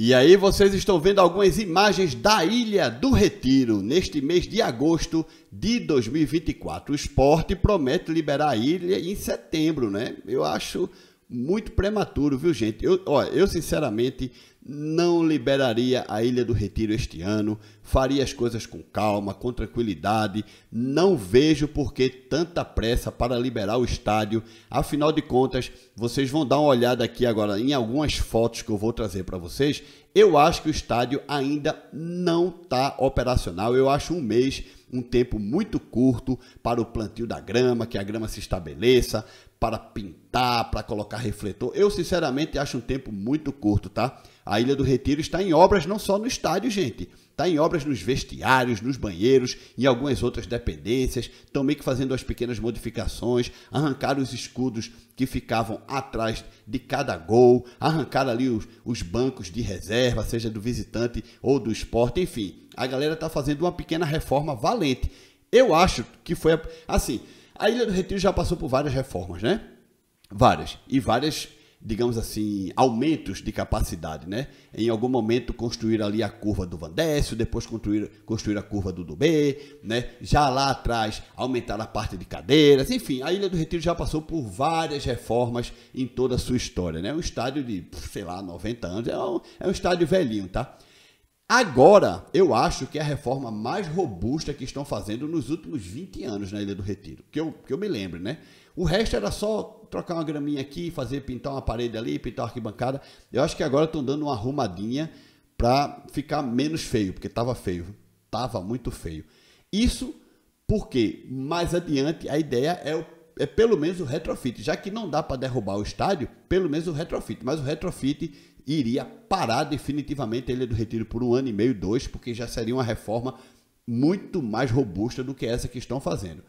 E aí vocês estão vendo algumas imagens da Ilha do Retiro neste mês de agosto de 2024. O esporte promete liberar a ilha em setembro, né? Eu acho muito prematuro, viu, gente? Eu, ó, eu sinceramente não liberaria a Ilha do Retiro este ano, faria as coisas com calma, com tranquilidade. Não vejo por que tanta pressa para liberar o estádio. Afinal de contas, vocês vão dar uma olhada aqui agora em algumas fotos que eu vou trazer para vocês. Eu acho que o estádio ainda não está operacional. Eu acho um mês um tempo muito curto para o plantio da grama, que a grama se estabeleça, para pintar, para colocar refletor. Eu, sinceramente, acho um tempo muito curto, tá? A Ilha do Retiro está em obras não só no estádio, gente. Está em obras nos vestiários, nos banheiros, em algumas outras dependências. Estão meio que fazendo as pequenas modificações, arrancaram os escudos que ficavam atrás de cada gol, arrancaram ali os, os bancos de reserva, seja do visitante ou do esporte, enfim. A galera está fazendo uma pequena reforma valente. Eu acho que foi assim. A Ilha do Retiro já passou por várias reformas, né? Várias. E várias, digamos assim, aumentos de capacidade, né? Em algum momento construir ali a curva do Vandécio, depois construir, construir a curva do Dubê, né? Já lá atrás aumentar a parte de cadeiras. Enfim, a Ilha do Retiro já passou por várias reformas em toda a sua história, né? Um estádio de, sei lá, 90 anos. É um, é um estádio velhinho, tá? Agora, eu acho que é a reforma mais robusta que estão fazendo nos últimos 20 anos na Ilha do Retiro, que eu, que eu me lembro, né? O resto era só trocar uma graminha aqui, fazer pintar uma parede ali, pintar uma arquibancada. Eu acho que agora estão dando uma arrumadinha para ficar menos feio, porque estava feio, estava muito feio. Isso porque mais adiante a ideia é, o, é pelo menos o retrofit, já que não dá para derrubar o estádio, pelo menos o retrofit, mas o retrofit iria parar definitivamente a Ilha é do Retiro por um ano e meio, dois, porque já seria uma reforma muito mais robusta do que essa que estão fazendo.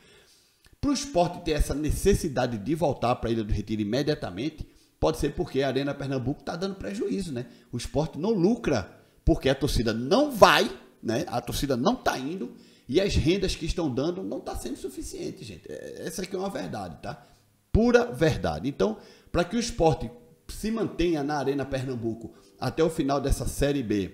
Para o esporte ter essa necessidade de voltar para a Ilha do Retiro imediatamente, pode ser porque a Arena Pernambuco está dando prejuízo, né? O esporte não lucra, porque a torcida não vai, né? A torcida não está indo e as rendas que estão dando não está sendo suficiente, gente. É, essa aqui é uma verdade, tá? Pura verdade. Então, para que o esporte se mantenha na Arena Pernambuco até o final dessa Série B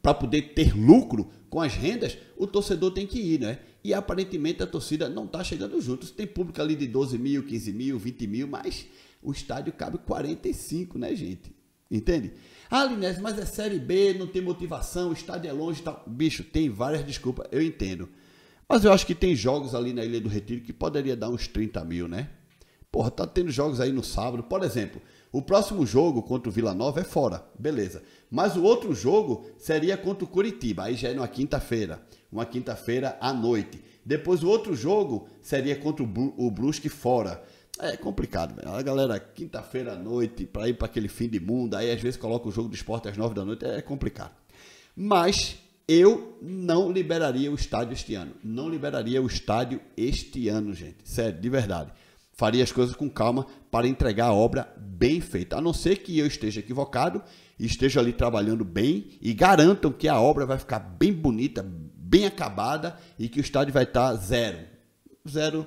para poder ter lucro com as rendas, o torcedor tem que ir, né? E aparentemente a torcida não está chegando junto. Tem público ali de 12 mil, 15 mil, 20 mil, mas o estádio cabe 45, né, gente? Entende? Ah, Linés, mas é Série B, não tem motivação, o estádio é longe e tal. Bicho, tem várias desculpas, eu entendo. Mas eu acho que tem jogos ali na Ilha do Retiro que poderia dar uns 30 mil, né? Porra, tá tendo jogos aí no sábado. Por exemplo, o próximo jogo contra o Vila Nova é fora, beleza. Mas o outro jogo seria contra o Curitiba, aí já é numa quinta-feira, uma quinta-feira à noite. Depois o outro jogo seria contra o Brusque fora. É complicado, velho. A galera, quinta-feira à noite, para ir para aquele fim de mundo, aí às vezes coloca o jogo do esporte às nove da noite, é complicado. Mas eu não liberaria o estádio este ano. Não liberaria o estádio este ano, gente. Sério, de verdade faria as coisas com calma para entregar a obra bem feita. A não ser que eu esteja equivocado esteja ali trabalhando bem e garantam que a obra vai ficar bem bonita, bem acabada e que o estádio vai estar tá zero. Zero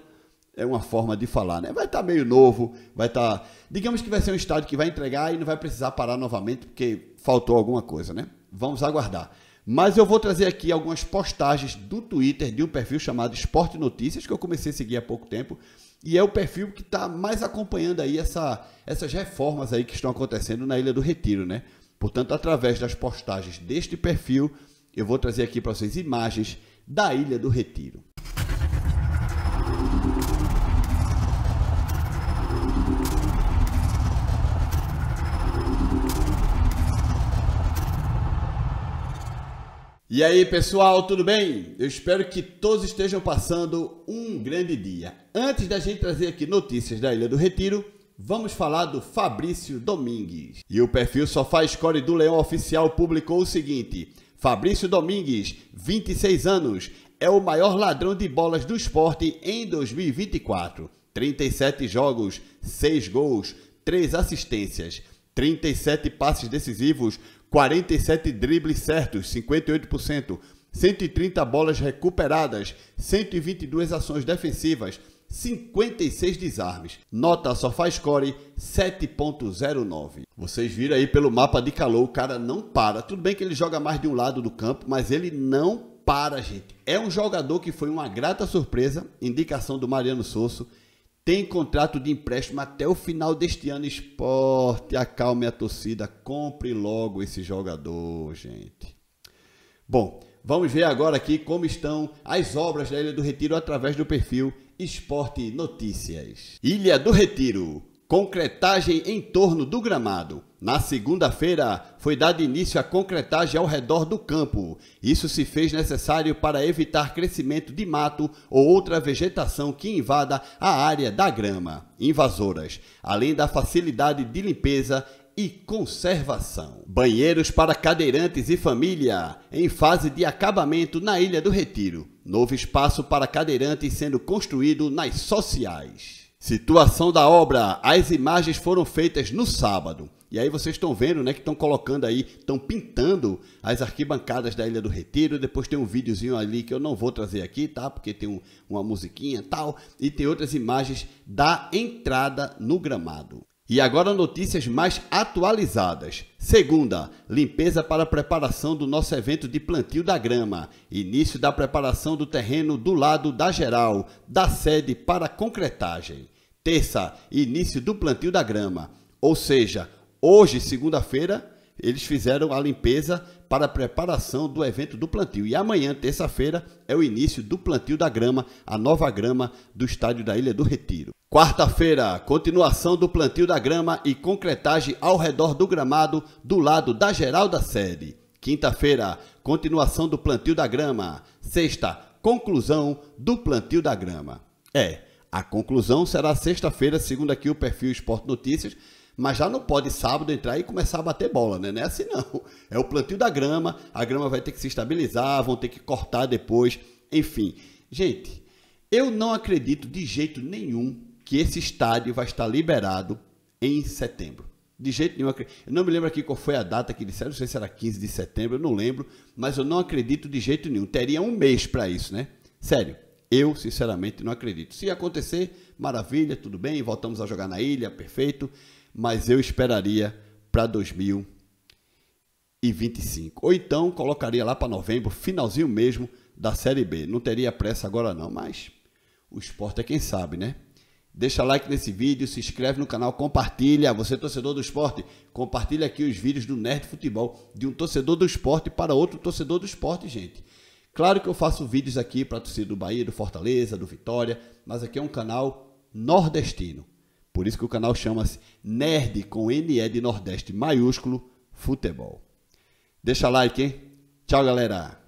é uma forma de falar, né? Vai estar tá meio novo, vai estar. Tá, digamos que vai ser um estádio que vai entregar e não vai precisar parar novamente porque faltou alguma coisa, né? Vamos aguardar. Mas eu vou trazer aqui algumas postagens do Twitter de um perfil chamado Esporte Notícias, que eu comecei a seguir há pouco tempo, e é o perfil que está mais acompanhando aí essa, essas reformas aí que estão acontecendo na Ilha do Retiro, né? Portanto, através das postagens deste perfil, eu vou trazer aqui para vocês imagens da Ilha do Retiro. E aí, pessoal, tudo bem? Eu espero que todos estejam passando um grande dia. Antes da gente trazer aqui notícias da Ilha do Retiro, vamos falar do Fabrício Domingues. E o perfil Sofá Score do Leão Oficial publicou o seguinte: Fabrício Domingues, 26 anos, é o maior ladrão de bolas do esporte em 2024. 37 jogos, 6 gols, 3 assistências, 37 passes decisivos 47 dribles certos, 58%, 130 bolas recuperadas, 122 ações defensivas, 56 desarmes. Nota só faz score 7.09. Vocês viram aí pelo mapa de calor, o cara não para. Tudo bem que ele joga mais de um lado do campo, mas ele não para, gente. É um jogador que foi uma grata surpresa, indicação do Mariano Sosso. Tem contrato de empréstimo até o final deste ano. Esporte, acalme a torcida, compre logo esse jogador, gente. Bom, vamos ver agora aqui como estão as obras da Ilha do Retiro através do perfil Esporte Notícias. Ilha do Retiro, Concretagem em torno do gramado. Na segunda-feira, foi dado início à concretagem ao redor do campo. Isso se fez necessário para evitar crescimento de mato ou outra vegetação que invada a área da grama, invasoras, além da facilidade de limpeza e conservação. Banheiros para cadeirantes e família, em fase de acabamento na Ilha do Retiro. Novo espaço para cadeirantes sendo construído nas sociais. Situação da obra. As imagens foram feitas no sábado. E aí vocês estão vendo, né, que estão colocando aí, estão pintando as arquibancadas da Ilha do Retiro. Depois tem um videozinho ali que eu não vou trazer aqui, tá? Porque tem um, uma musiquinha tal. E tem outras imagens da entrada no gramado. E agora notícias mais atualizadas. Segunda, limpeza para preparação do nosso evento de plantio da grama. Início da preparação do terreno do lado da geral, da sede para concretagem. Terça, início do plantio da grama. Ou seja, hoje, segunda-feira, eles fizeram a limpeza para a preparação do evento do plantio. E amanhã, terça-feira, é o início do plantio da grama, a nova grama do estádio da Ilha do Retiro. Quarta-feira, continuação do plantio da grama e concretagem ao redor do gramado do lado da geral da sede. Quinta-feira, continuação do plantio da grama. Sexta, conclusão do plantio da grama. É, a conclusão será sexta-feira, segundo aqui o perfil Esporte Notícias, mas já não pode sábado entrar e começar a bater bola, né? Não é assim não. É o plantio da grama, a grama vai ter que se estabilizar, vão ter que cortar depois, enfim. Gente, eu não acredito de jeito nenhum que esse estádio vai estar liberado em setembro. De jeito nenhum. Eu não me lembro aqui qual foi a data que disseram, não sei se era 15 de setembro, eu não lembro, mas eu não acredito de jeito nenhum. Teria um mês para isso, né? Sério. Eu, sinceramente, não acredito. Se acontecer, maravilha, tudo bem, voltamos a jogar na ilha, perfeito. Mas eu esperaria para 2025. Ou então colocaria lá para novembro, finalzinho mesmo da Série B. Não teria pressa agora, não, mas o esporte é quem sabe, né? Deixa like nesse vídeo, se inscreve no canal, compartilha. Você torcedor do esporte, compartilha aqui os vídeos do Nerd Futebol de um torcedor do esporte para outro torcedor do esporte, gente. Claro que eu faço vídeos aqui para torcida do Bahia, do Fortaleza, do Vitória, mas aqui é um canal nordestino. Por isso que o canal chama-se Nerd com NE de Nordeste maiúsculo Futebol. Deixa like, hein? Tchau, galera!